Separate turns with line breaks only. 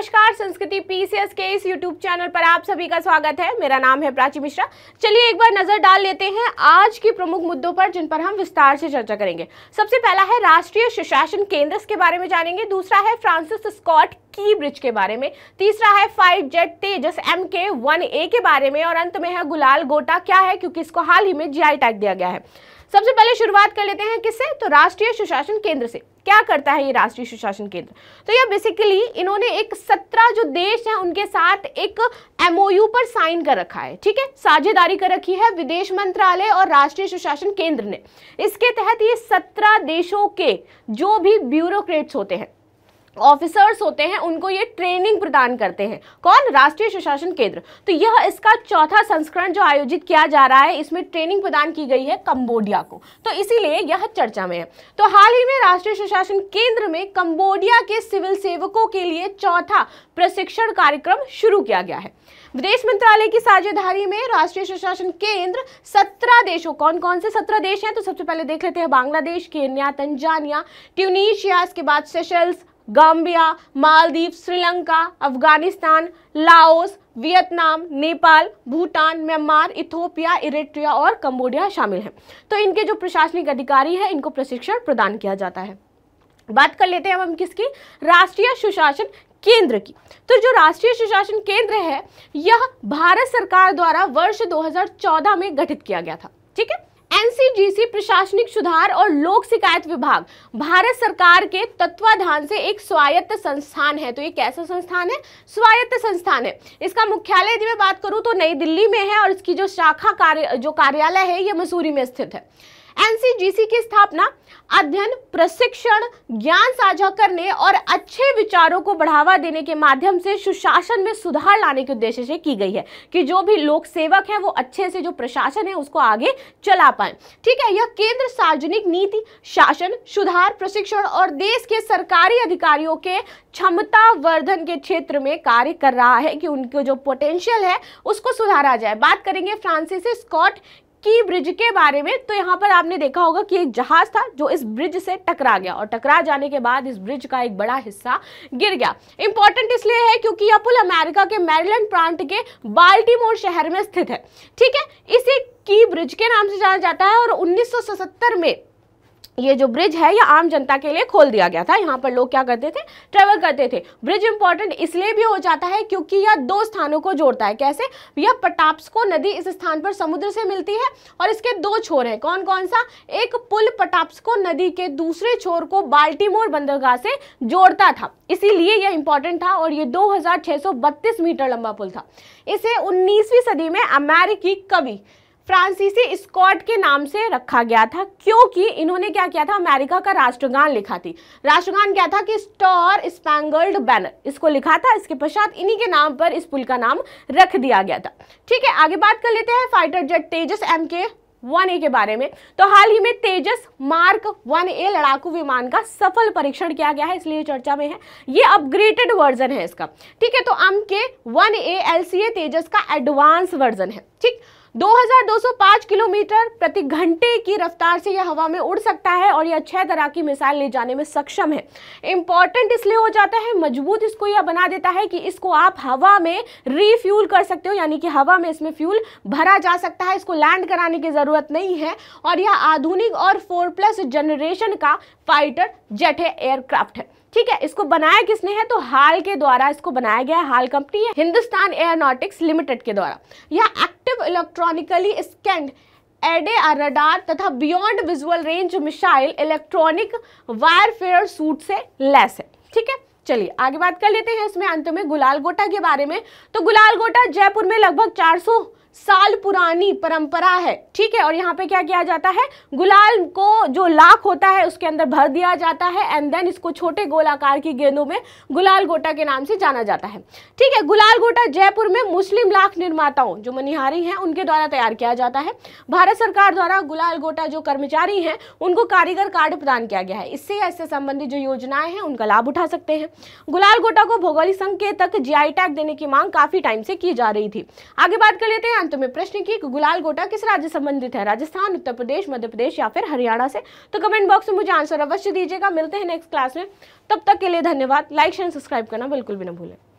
नमस्कार संस्कृति पीसीएस के इस यूट्यूब चैनल पर आप सभी का स्वागत है मेरा नाम है प्राची मिश्रा चलिए एक बार नजर डाल लेते हैं आज के प्रमुख मुद्दों पर जिन पर हम विस्तार से चर्चा करेंगे सबसे पहला है राष्ट्रीय सुशासन केंद्र के बारे में जानेंगे दूसरा है फ्रांसिस स्कॉट की ब्रिज के बारे में तीसरा है five jet Tejas M K one A के बारे में और अंत में है गुलाल गोटा क्या है क्योंकि इसको हाल ही में जी टैग दिया गया है सबसे पहले शुरुआत कर लेते हैं किससे तो राष्ट्रीय सुशासन केंद्र से क्या करता है ये राष्ट्रीय सुशासन केंद्र तो यह बेसिकली इन्होंने एक सत्रह जो देश हैं उनके साथ एक एमओयू पर साइन कर रखा है ठीक है साझेदारी कर रखी है विदेश मंत्रालय और राष्ट्रीय सुशासन केंद्र ने इसके तहत ये सत्रह देशों के जो भी ब्यूरोक्रेट्स होते हैं ऑफिसर्स होते हैं उनको ये ट्रेनिंग प्रदान करते हैं कौन राष्ट्रीय सुशासन केंद्र तो यह इसका चौथा संस्करण जो आयोजित किया जा रहा है इसमें ट्रेनिंग प्रदान की गई है कंबोडिया को तो इसीलिए यह चर्चा में है तो हाल ही में राष्ट्रीय सुशासन केंद्र में कंबोडिया के सिविल सेवकों के लिए चौथा प्रशिक्षण कार्यक्रम शुरू किया गया है विदेश मंत्रालय की साझेदारी में राष्ट्रीय सुशासन केंद्र सत्रह देशों कौन कौन से सत्रह देश हैं तो सबसे पहले देख लेते हैं बांग्लादेश केन्या तंजानिया ट्यूनिशिया इसके बाद Seychelles Gambia Maldives Sri Lanka Afghanistan Laos Vietnam Nepal Bhutan Myanmar Ethiopia Eritrea और कंबोडिया शामिल हैं तो इनके जो प्रशासनिक अधिकारी हैं इनको प्रशिक्षण प्रदान किया जाता है बात कर लेते हैं अब हम किसकी राष्ट्रीय सुशासन केंद्र की तो जो राष्ट्रीय सुशासन केंद्र है यह भारत सरकार द्वारा वर्ष 2014 में गठित किया गया था ठीक है एनसीजीसी प्रशासनिक सुधार और लोक शिकायत विभाग भारत सरकार के तत्वाधान से एक स्वायत्त संस्थान है तो ये कैसा संस्थान है स्वायत्त संस्थान है इसका मुख्यालय यदि मैं बात करूँ तो नई दिल्ली में है और इसकी जो शाखा कार्य जो कार्यालय है ये मसूरी में स्थित है एनसीजीसी की स्थापना अध्ययन प्रशिक्षण ज्ञान साझा करने और अच्छे विचारों को बढ़ावा देने के माध्यम से सुशासन में सुधार लाने के उद्देश्य से की गई है कि जो भी लोक सेवक है वो अच्छे से जो प्रशासन है उसको आगे चला पाए ठीक है यह केंद्र सार्वजनिक नीति शासन सुधार प्रशिक्षण और देश के सरकारी अधिकारियों के क्षमता वर्धन के क्षेत्र में कार्य कर रहा है कि उनके जो पोटेंशियल है उसको सुधारा जाए बात करेंगे फ्रांसिस स्कॉट की ब्रिज के बारे में तो यहाँ पर आपने देखा होगा कि एक जहाज था जो इस ब्रिज से टकरा गया और टकरा जाने के बाद इस ब्रिज का एक बड़ा हिस्सा गिर गया इंपॉर्टेंट इसलिए है क्योंकि यह पुल अमेरिका के मैरिलैंड प्रांत के बाल्टीमोर शहर में स्थित है ठीक है इसे की ब्रिज के नाम से जाना जाता है और उन्नीस में ये जो ब्रिज है ये आम जनता के लिए खोल दिया गया था यहाँ पर लोग क्या करते थे ट्रेवल करते थे ब्रिज इंपॉर्टेंट इसलिए भी हो जाता है क्योंकि यह दो स्थानों को जोड़ता है कैसे यह पटाप्सको नदी इस स्थान पर समुद्र से मिलती है और इसके दो छोर हैं कौन कौन सा एक पुल पटाप्सको नदी के दूसरे छोर को बाल्टीमोर बंदरगाह से जोड़ता था इसीलिए यह इंपॉर्टेंट था और ये दो मीटर लंबा पुल था इसे उन्नीसवीं सदी में अमेरिकी कवि फ्रांसीसी स्कॉट के नाम से रखा गया था क्योंकि इन्होंने क्या किया था अमेरिका का राष्ट्रगान लिखा थी राष्ट्रगान क्या था कि स्टॉर स्पैंगल्ड बैनर इसको लिखा था इसके पश्चात इन्हीं के नाम पर इस पुल का नाम रख दिया गया था ठीक है आगे बात कर लेते हैं fighter jet Tejas M K one A के बारे में तो हाल ही में तेजस मार्क वन ए लड़ाकू विमान का सफल परीक्षण किया गया है इसलिए चर्चा में है ये अपग्रेडेड वर्जन है इसका ठीक है तो M K one A L तेजस का एडवांस वर्जन है ठीक 2205 किलोमीटर प्रति घंटे की रफ्तार से यह हवा में उड़ सकता है और यह छह तरह की मिसाइल ले जाने में सक्षम है इंपॉर्टेंट इसलिए हो जाता है मजबूत इसको यह बना देता है कि इसको आप हवा में रीफ्यूल कर सकते हो यानी कि हवा में इसमें फ्यूल भरा जा सकता है इसको लैंड कराने की ज़रूरत नहीं है और यह आधुनिक और फोर प्लस जनरेशन का फाइटर जेट है एयरक्राफ्ट है ठीक है इसको बनाया किसने है तो हाल के द्वारा इसको बनाया गया हाल कंपनी है हिंदुस्तान एयरनोटिक्स लिमिटेड के द्वारा यह active electronically scanned array radar तथा beyond visual range missile electronic warfare suite से लेस है ठीक है चलिए आगे बात कर लेते हैं इसमें अंत में गुलाल गोटा के बारे में तो गुलाल गोटा जयपुर में लगभग 400 साल पुरानी परंपरा है ठीक है और यहाँ पे क्या किया जाता है गुलाल को जो लाख होता है उसके अंदर भर दिया जाता है एंड देन इसको छोटे गोलाकार की गेंदों में गुलाल गोटा के नाम से जाना जाता है ठीक है गुलाल गोटा जयपुर में मुस्लिम लाख निर्माताओं जो मनिहारी हैं उनके द्वारा तैयार किया जाता है भारत सरकार द्वारा गुलाल गोटा जो कर्मचारी हैं उनको कारीगर कार्ड प्रदान किया गया है इससे ऐसे संबंधित जो योजनाएं हैं उनका लाभ उठा सकते हैं गुलाल गोटा को भौगोलिक संकेतक जीआई टैग देने की मांग काफी टाइम से की जा रही थी आगे बात कर लेते हैं अंत में प्रश्न की गुलाल गोटा किस राज्य संबंधित है राजस्थान उत्तर प्रदेश मध्य प्रदेश या फिर हरियाणा से तो कमेंट बॉक्स में मुझे आंसर अवश्य दीजिएगा मिलते हैं नेक्स्ट क्लास में तब तक के लिए धन्यवाद लाइक शेयर सब्सक्राइब करना बिल्कुल भी ना भूलें